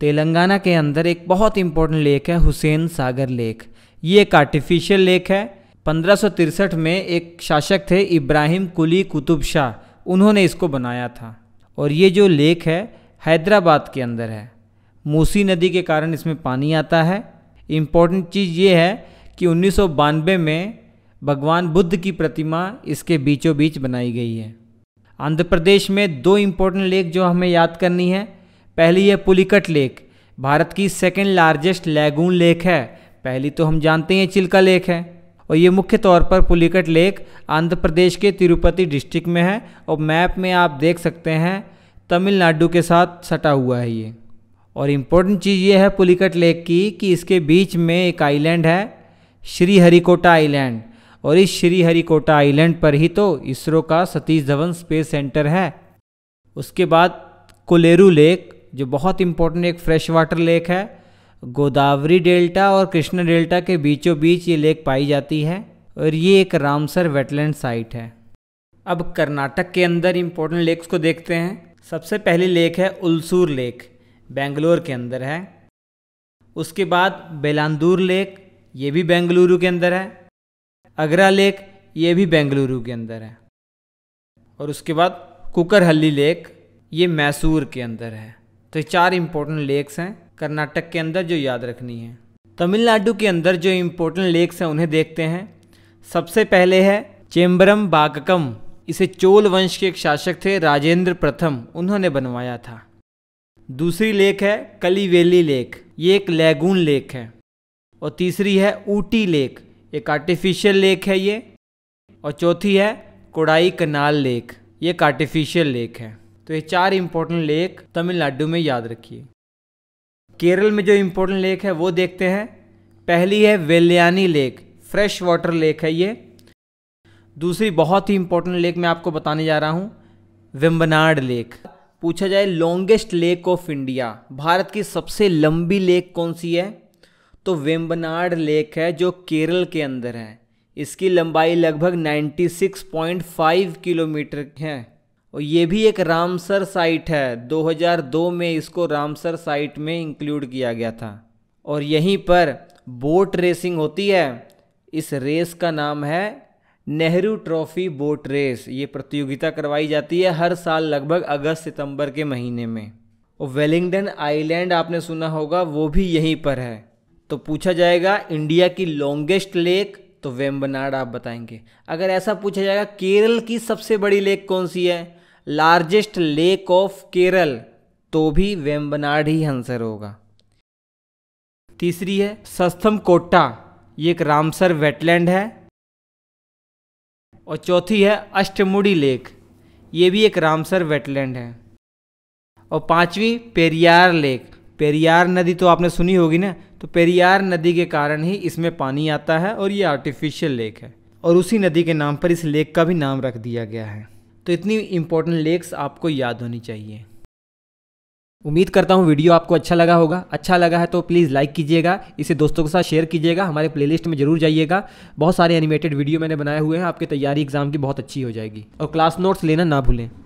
तेलंगाना के अंदर एक बहुत इंपॉर्टेंट लेक है हुसैन सागर लेक ये एक आर्टिफिशियल लेक है पंद्रह में एक शासक थे इब्राहिम कुली कुतुब शाह उन्होंने इसको बनाया था और ये जो लेक है हैदराबाद के अंदर है मूसी नदी के कारण इसमें पानी आता है इम्पॉर्टेंट चीज़ ये है कि उन्नीस में भगवान बुद्ध की प्रतिमा इसके बीचों बीच बनाई गई है आंध्र प्रदेश में दो इम्पोर्टेंट लेक जो हमें याद करनी है पहली है पुलिकट लेक भारत की सेकेंड लार्जेस्ट लैगून लेक है पहली तो हम जानते हैं चिल्का लेक है और ये मुख्य तौर पर पुलिकट लेक आंध्र प्रदेश के तिरुपति डिस्ट्रिक्ट में है और मैप में आप देख सकते हैं तमिलनाडु के साथ सटा हुआ है ये और इम्पोर्टेंट चीज़ ये है पुलिकट लेक की कि इसके बीच में एक आइलैंड है श्रीहरिकोटा आइलैंड और इस श्रीहरिकोटा आइलैंड पर ही तो इसरो का सतीश धवन स्पेस सेंटर है उसके बाद कोलेरू लेक जो बहुत इंपॉर्टेंट एक फ्रेश वाटर लेक है गोदावरी डेल्टा और कृष्णा डेल्टा के बीचों बीच ये लेक पाई जाती है और ये एक रामसर वेटलैंड साइट है अब कर्नाटक के अंदर इम्पोर्टेंट लेक्स को देखते हैं सबसे पहली लेक है उलसूर लेक बेंगलोर के अंदर है उसके बाद बेलांदूर लेक ये भी बेंगलुरु के अंदर है अगरा लेक ये भी बेंगलुरु के अंदर है और उसके बाद कुकरहल्ली लेक ये मैसूर के अंदर है तो चार इंपॉर्टेंट लेक्स हैं कर्नाटक के अंदर जो याद रखनी है तमिलनाडु के अंदर जो इम्पोर्टेंट लेक्स हैं उन्हें देखते हैं सबसे पहले है चेम्बरम बागकम इसे चोल वंश के एक शासक थे राजेंद्र प्रथम उन्होंने बनवाया था दूसरी लेक है कलीवेली लेक ये एक लैगून लेक है और तीसरी है ऊटी लेक एक आर्टिफिशियल लेक है ये और चौथी है कोडाई कनाल लेक ये एक आर्टिफिशियल लेक है तो ये चार इंपॉर्टेंट लेक तमिलनाडु में याद रखिए केरल में जो इम्पोर्टेंट लेक है वो देखते हैं पहली है Vellayani lake fresh water lake है ये दूसरी बहुत ही इंपॉर्टेंट लेक मैं आपको बताने जा रहा हूँ वेम्बनाड लेक पूछा जाए longest lake of India Bharat की सबसे लंबी लेक कौन सी है तो वेम्बनाड लेक है जो केरल के अंदर है इसकी लंबाई लगभग 96.5 किलोमीटर है और ये भी एक रामसर साइट है 2002 में इसको रामसर साइट में इंक्लूड किया गया था और यहीं पर बोट रेसिंग होती है इस रेस का नाम है नेहरू ट्रॉफी बोट रेस ये प्रतियोगिता करवाई जाती है हर साल लगभग अगस्त सितंबर के महीने में और वेलिंगडन आइलैंड आपने सुना होगा वो भी यहीं पर है तो पूछा जाएगा इंडिया की लॉन्गेस्ट लेक तो वेम्बनाड आप बताएंगे अगर ऐसा पूछा जाएगा केरल की सबसे बड़ी लेक कौन सी है लार्जेस्ट लेक ऑफ केरल तो भी वेम्बनाड ही आंसर होगा तीसरी है सस्थम कोटा ये एक रामसर वेटलैंड है और चौथी है अष्टमुड़ी लेक ये भी एक रामसर वेटलैंड है और पांचवी पेरियार लेक पेरियार नदी तो आपने सुनी होगी ना तो पेरियार नदी के कारण ही इसमें पानी आता है और ये आर्टिफिशियल लेक है और उसी नदी के नाम पर इस लेक का भी नाम रख दिया गया है तो इतनी इंपॉर्टेंट लेक्स आपको याद होनी चाहिए उम्मीद करता हूँ वीडियो आपको अच्छा लगा होगा अच्छा लगा है तो प्लीज़ लाइक कीजिएगा इसे दोस्तों के साथ शेयर कीजिएगा हमारे प्लेलिस्ट में जरूर जाइएगा बहुत सारे एनिमेटेड वीडियो मैंने बनाए हुए हैं आपकी तैयारी एग्जाम की बहुत अच्छी हो जाएगी और क्लास नोट्स लेना ना भूलें